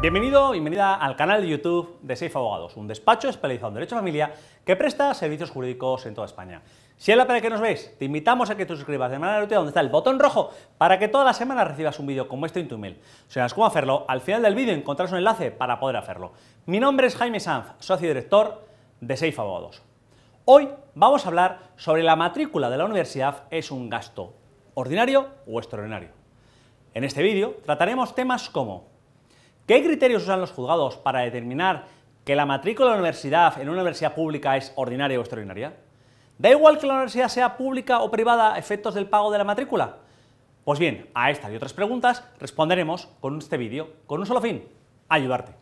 Bienvenido, bienvenida al canal de YouTube de Safe Abogados, un despacho especializado en Derecho de Familia que presta servicios jurídicos en toda España. Si es la primera que nos ves, te invitamos a que te suscribas de manera gratuita donde está el botón rojo para que todas las semanas recibas un vídeo como este en tu mail. Si sabes cómo hacerlo, al final del vídeo encontrarás un enlace para poder hacerlo. Mi nombre es Jaime Sanz, socio director de Safe Abogados. Hoy vamos a hablar sobre la matrícula de la universidad es un gasto ordinario o extraordinario. En este vídeo trataremos temas como ¿Qué criterios usan los juzgados para determinar que la matrícula de la universidad en una universidad pública es ordinaria o extraordinaria? ¿Da igual que la universidad sea pública o privada a efectos del pago de la matrícula? Pues bien, a estas y otras preguntas responderemos con este vídeo, con un solo fin, ayudarte.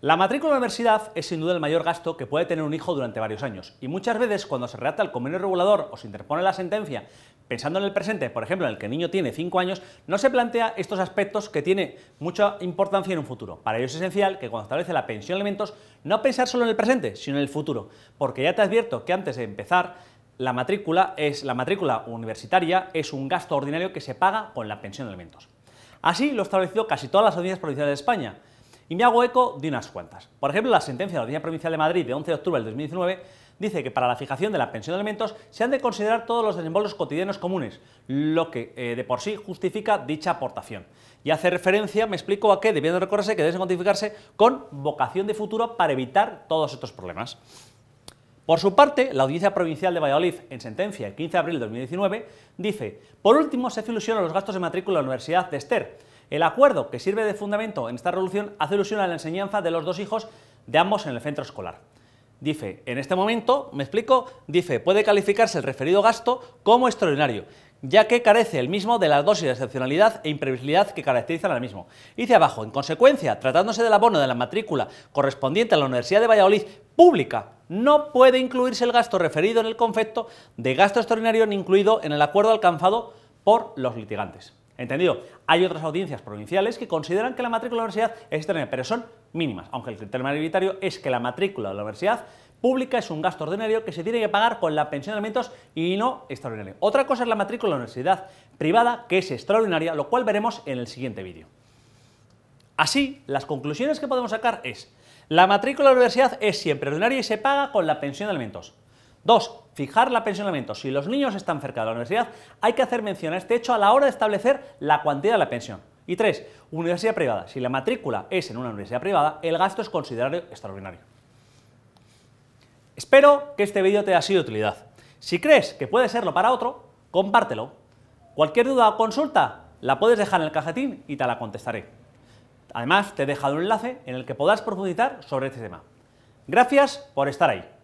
La matrícula de la universidad es sin duda el mayor gasto que puede tener un hijo durante varios años y muchas veces cuando se redacta el convenio regulador o se interpone la sentencia pensando en el presente, por ejemplo, en el que el niño tiene 5 años, no se plantea estos aspectos que tienen mucha importancia en un futuro. Para ello es esencial que cuando establece la pensión de alimentos, no pensar solo en el presente, sino en el futuro, porque ya te advierto que antes de empezar, la matrícula es la matrícula universitaria es un gasto ordinario que se paga con la pensión de alimentos. Así lo estableció casi todas las audiencias provinciales de España. Y me hago eco de unas cuantas. Por ejemplo, la sentencia de la Audiencia Provincial de Madrid de 11 de octubre del 2019 dice que para la fijación de la pensión de alimentos se han de considerar todos los desembolsos cotidianos comunes, lo que eh, de por sí justifica dicha aportación. Y hace referencia, me explico, a qué, debiendo recorrerse, que debe cuantificarse con vocación de futuro para evitar todos estos problemas. Por su parte, la Audiencia Provincial de Valladolid, en sentencia el 15 de abril de 2019, dice, por último se hace ilusión a los gastos de matrícula de la Universidad de Esther. El acuerdo que sirve de fundamento en esta resolución hace ilusión a la enseñanza de los dos hijos de ambos en el centro escolar. Dice, en este momento, me explico, dice, puede calificarse el referido gasto como extraordinario, ya que carece el mismo de las dosis de excepcionalidad e imprevisibilidad que caracterizan al mismo. Dice abajo, en consecuencia, tratándose del abono de la matrícula correspondiente a la Universidad de Valladolid pública, no puede incluirse el gasto referido en el concepto de gasto extraordinario ni incluido en el acuerdo alcanzado por los litigantes. ¿Entendido? Hay otras audiencias provinciales que consideran que la matrícula de la universidad es extraordinaria, pero son mínimas, aunque el criterio mayoritario es que la matrícula de la universidad pública es un gasto ordinario que se tiene que pagar con la pensión de alimentos y no extraordinaria. Otra cosa es la matrícula de la universidad privada, que es extraordinaria, lo cual veremos en el siguiente vídeo. Así, las conclusiones que podemos sacar es, la matrícula de la universidad es siempre ordinaria y se paga con la pensión de alimentos. Dos fijar la pensionamiento. Si los niños están cerca de la universidad, hay que hacer mención a este hecho a la hora de establecer la cuantía de la pensión. Y tres, universidad privada. Si la matrícula es en una universidad privada, el gasto es considerado extraordinario. Espero que este vídeo te haya sido de utilidad. Si crees que puede serlo para otro, compártelo. Cualquier duda o consulta la puedes dejar en el cajetín y te la contestaré. Además, te he dejado un enlace en el que podrás profundizar sobre este tema. Gracias por estar ahí.